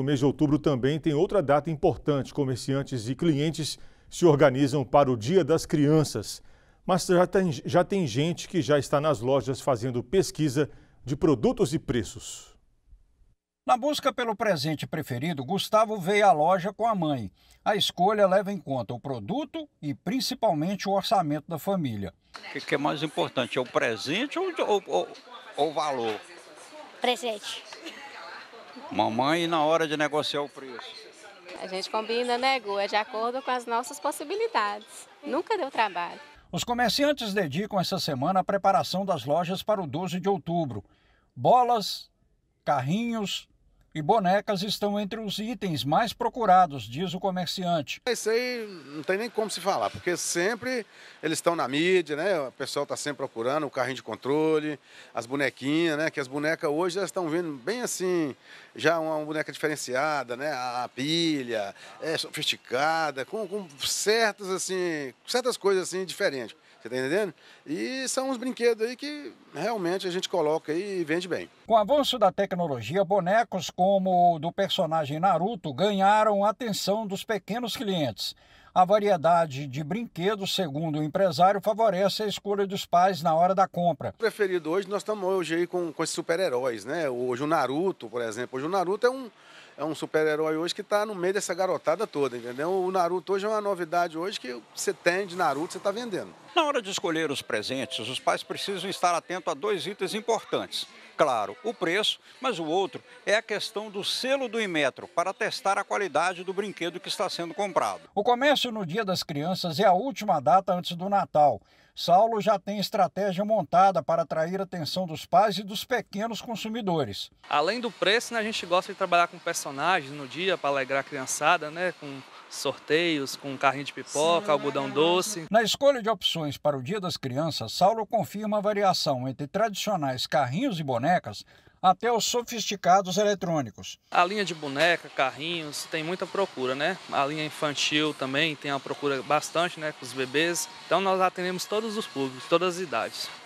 O mês de outubro também tem outra data importante. Comerciantes e clientes se organizam para o Dia das Crianças. Mas já tem, já tem gente que já está nas lojas fazendo pesquisa de produtos e preços. Na busca pelo presente preferido, Gustavo veio à loja com a mãe. A escolha leva em conta o produto e principalmente o orçamento da família. O que é mais importante, é o presente ou, ou, ou o valor? Presente. Mamãe na hora de negociar o preço. A gente combina, né, Gu? É de acordo com as nossas possibilidades. Nunca deu trabalho. Os comerciantes dedicam essa semana a preparação das lojas para o 12 de outubro. Bolas, carrinhos, e bonecas estão entre os itens mais procurados, diz o comerciante. Isso aí não tem nem como se falar, porque sempre eles estão na mídia, né? O pessoal está sempre procurando o carrinho de controle, as bonequinhas, né? Que as bonecas hoje já estão vendo bem assim, já uma, boneca diferenciada, né? A pilha, é sofisticada, com, com certas assim, certas coisas assim diferentes. Você tá entendendo? E são uns brinquedos aí que realmente a gente coloca e vende bem. Com o avanço da tecnologia, bonecos como o do personagem Naruto ganharam a atenção dos pequenos clientes. A variedade de brinquedos, segundo o empresário, favorece a escolha dos pais na hora da compra. Preferido hoje, nós estamos hoje aí com, com esses super-heróis, né? Hoje o Naruto, por exemplo. Hoje o Naruto é um, é um super-herói hoje que está no meio dessa garotada toda, entendeu? O Naruto hoje é uma novidade hoje que você tem de Naruto, você está vendendo. Na hora de escolher os presentes, os pais precisam estar atentos a dois itens importantes. Claro, o preço, mas o outro é a questão do selo do Imetro para testar a qualidade do brinquedo que está sendo comprado. O comércio no Dia das Crianças é a última data antes do Natal. Saulo já tem estratégia montada para atrair a atenção dos pais e dos pequenos consumidores. Além do preço, né, a gente gosta de trabalhar com personagens no dia para alegrar a criançada, né, com sorteios com carrinho de pipoca, é algodão doce. Na escolha de opções para o Dia das Crianças, Saulo confirma a variação entre tradicionais carrinhos e bonecas até os sofisticados eletrônicos. A linha de boneca, carrinhos, tem muita procura, né? A linha infantil também tem uma procura bastante, né, com os bebês. Então nós atendemos todos os públicos, todas as idades.